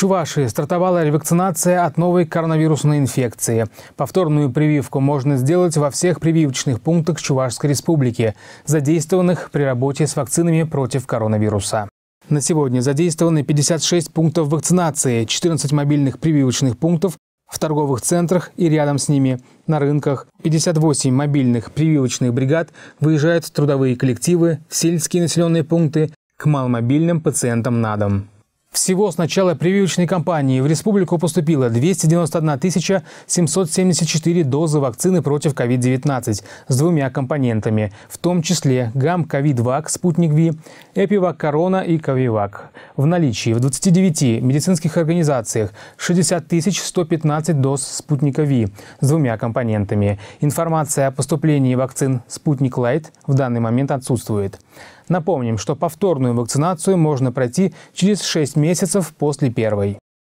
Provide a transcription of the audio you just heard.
Чувашии стартовала ревакцинация от новой коронавирусной инфекции. Повторную прививку можно сделать во всех прививочных пунктах Чувашской республики, задействованных при работе с вакцинами против коронавируса. На сегодня задействованы 56 пунктов вакцинации, 14 мобильных прививочных пунктов в торговых центрах и рядом с ними, на рынках. 58 мобильных прививочных бригад выезжают в трудовые коллективы, в сельские населенные пункты, к маломобильным пациентам на дом. Всего с начала прививочной кампании в республику поступило 291 774 дозы вакцины против COVID-19 с двумя компонентами, в том числе гам ковид-вак «Спутник Ви», «Эпивак Корона» и «Ковивак». В наличии в 29 медицинских организациях 60 115 доз «Спутника Ви» с двумя компонентами. Информация о поступлении вакцин «Спутник Лайт» в данный момент отсутствует. Напомним, что повторную вакцинацию можно пройти через 6 месяцев после первой.